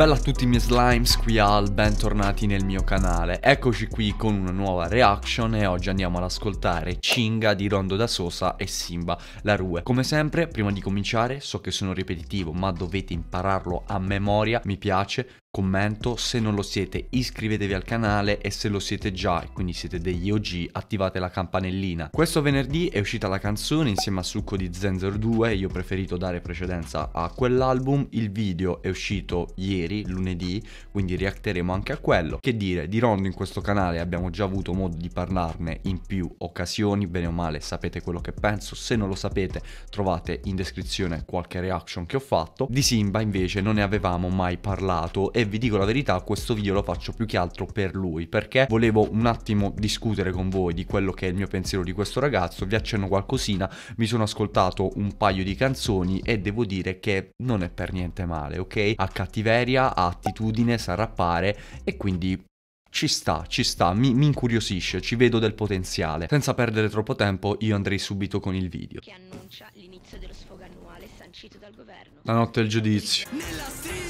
Bella a tutti i miei slimes, qui Al, bentornati nel mio canale. Eccoci qui con una nuova reaction e oggi andiamo ad ascoltare Cinga di Rondo da Sosa e Simba la Rue. Come sempre, prima di cominciare, so che sono ripetitivo, ma dovete impararlo a memoria, mi piace, commento, se non lo siete iscrivetevi al canale e se lo siete già e quindi siete degli OG attivate la campanellina. Questo venerdì è uscita la canzone insieme a Succo di Zenzero 2, io ho preferito dare precedenza a quell'album, il video è uscito ieri, lunedì, quindi reacteremo anche a quello. Che dire, di Rondo in questo canale abbiamo già avuto modo di parlarne in più occasioni, bene o male sapete quello che penso, se non lo sapete trovate in descrizione qualche reaction che ho fatto. Di Simba invece non ne avevamo mai parlato e vi dico la verità questo video lo faccio più che altro per lui perché volevo un attimo discutere con voi di quello che è il mio pensiero di questo ragazzo, vi accenno qualcosina, mi sono ascoltato un paio di canzoni e devo dire che non è per niente male, ok? Ha cattiveria, ha attitudine, sa rappare e quindi ci sta, ci sta, mi, mi, incuriosisce, ci vedo del potenziale. Senza perdere troppo tempo io andrei subito con il video. Che annuncia l'inizio dello sfogo annuale sancito dal governo. La notte del giudizio. Nella striscia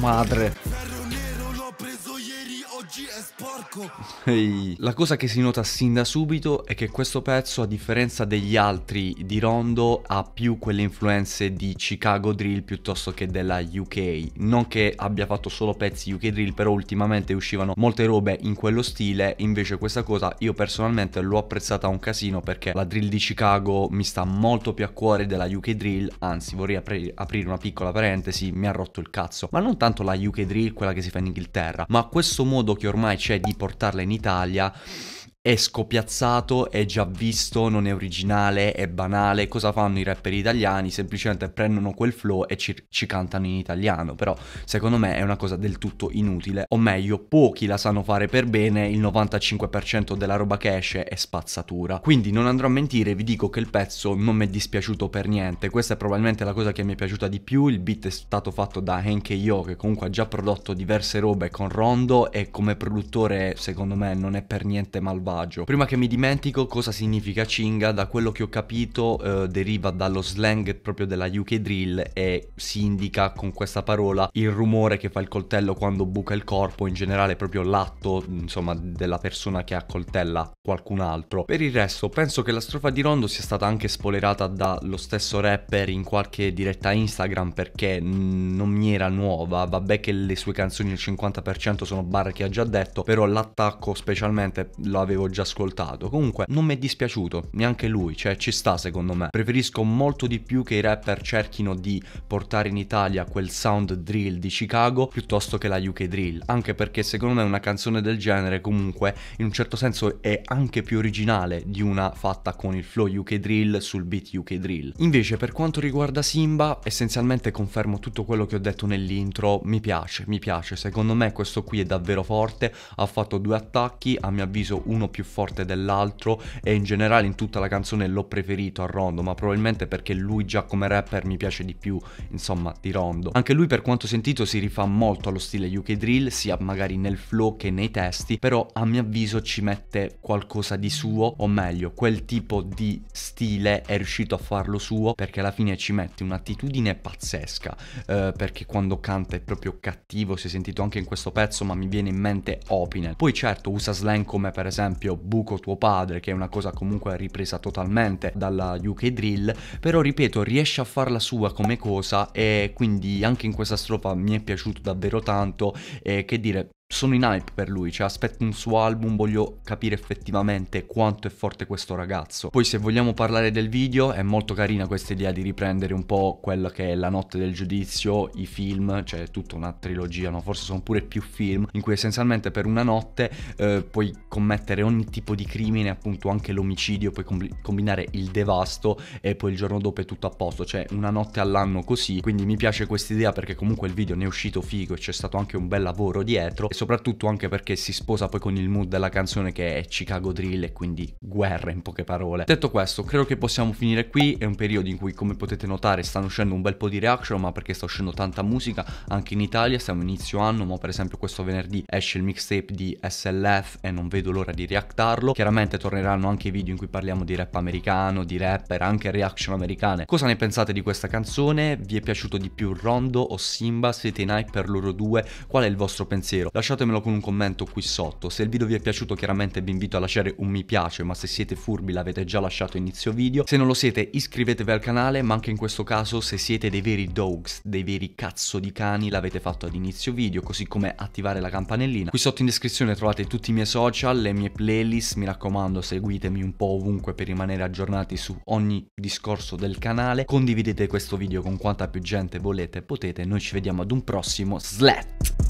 Madre. oggi è sporco. Ehi. La cosa che si nota sin da subito è che questo pezzo, a differenza degli altri di Rondo, ha più quelle influenze di Chicago Drill piuttosto che della UK. Non che abbia fatto solo pezzi UK Drill, però ultimamente uscivano molte robe in quello stile, invece questa cosa io personalmente l'ho apprezzata un casino perché la drill di Chicago mi sta molto più a cuore della UK Drill, anzi vorrei apri aprire una piccola parentesi, mi ha rotto il cazzo. Ma non tanto la UK Drill, quella che si fa in Inghilterra, ma questo modo che ho ormai c'è di portarla in Italia è scopiazzato, è già visto, non è originale, è banale. Cosa fanno i rapper italiani? Semplicemente prendono quel flow e ci, ci, cantano in italiano. Però secondo me è una cosa del tutto inutile. O meglio, pochi la sanno fare per bene, il 95% della roba che esce è spazzatura. Quindi non andrò a mentire, vi dico che il pezzo non mi è dispiaciuto per niente. Questa è probabilmente la cosa che mi è piaciuta di più. Il beat è stato fatto da Henke Yo, che comunque ha già prodotto diverse robe con Rondo e come produttore secondo me non è per niente malvagio selvaggio. Prima che mi dimentico cosa significa cinga, da quello che ho capito eh, deriva dallo slang proprio della UK drill e si indica con questa parola il rumore che fa il coltello quando buca il corpo, in generale proprio l'atto, insomma, della persona che accoltella qualcun altro. Per il resto, penso che la strofa di Rondo sia stata anche spoilerata dallo stesso rapper in qualche diretta Instagram perché non mi era nuova, vabbè che le sue canzoni il 50% sono barre che ha già detto, però l'attacco specialmente lo avevo avevo già ascoltato. Comunque non mi è dispiaciuto neanche lui, cioè ci sta secondo me. Preferisco molto di più che i rapper cerchino di portare in Italia quel sound drill di Chicago piuttosto che la UK drill, anche perché secondo me una canzone del genere comunque in un certo senso è anche più originale di una fatta con il flow UK drill sul beat UK drill. Invece per quanto riguarda Simba, essenzialmente confermo tutto quello che ho detto nell'intro, mi piace, mi piace, secondo me questo qui è davvero forte, ha fatto due attacchi, a mio avviso uno più forte dell'altro e in generale in tutta la canzone l'ho preferito a Rondo, ma probabilmente perché lui già come rapper mi piace di più, insomma, di Rondo. Anche lui per quanto sentito si rifà molto allo stile UK Drill, sia magari nel flow che nei testi, però a mio avviso ci mette qualcosa di suo, o meglio, quel tipo di stile è riuscito a farlo suo perché alla fine ci mette un'attitudine pazzesca, eh, perché quando canta è proprio cattivo, si è sentito anche in questo pezzo, ma mi viene in mente Opinel. Poi certo usa slang come per esempio esempio Buco tuo padre, che è una cosa comunque ripresa totalmente dalla UK Drill, però ripeto riesce a farla sua come cosa e quindi anche in questa strofa mi è piaciuto davvero tanto e che dire sono in hype per lui, cioè aspetto un suo album, voglio capire effettivamente quanto è forte questo ragazzo. Poi se vogliamo parlare del video, è molto carina questa idea di riprendere un po' quella che è la notte del giudizio, i film, cioè tutta una trilogia, no? Forse sono pure più film, in cui essenzialmente per una notte eh, puoi commettere ogni tipo di crimine, appunto anche l'omicidio, puoi com combinare il devasto e poi il giorno dopo è tutto a posto, cioè una notte all'anno così. Quindi mi piace questa idea perché comunque il video ne è uscito figo e c'è stato anche un bel lavoro dietro E soprattutto anche perché si sposa poi con il mood della canzone che è Chicago Drill e quindi guerra in poche parole. Detto questo, credo che possiamo finire qui, è un periodo in cui come potete notare stanno uscendo un bel po' di reaction, ma perché sta uscendo tanta musica anche in Italia, siamo inizio anno, ma per esempio questo venerdì esce il mixtape di SLF e non vedo l'ora di reactarlo. Chiaramente torneranno anche i video in cui parliamo di rap americano, di rapper, anche reaction americane. Cosa ne pensate di questa canzone? Vi è piaciuto di più Rondo o Simba? Siete in hype per loro due? Qual è il vostro pensiero? Lasciate lasciatemelo con un commento qui sotto. Se il video vi è piaciuto chiaramente vi invito a lasciare un mi piace, ma se siete furbi l'avete già lasciato inizio video. Se non lo siete iscrivetevi al canale, ma anche in questo caso se siete dei veri dogs, dei veri cazzo di cani, l'avete fatto ad inizio video, così come attivare la campanellina. Qui sotto in descrizione trovate tutti i miei social, le mie playlist, mi raccomando seguitemi un po' ovunque per rimanere aggiornati su ogni discorso del canale. Condividete questo video con quanta più gente volete, e potete, noi ci vediamo ad un prossimo SLAT!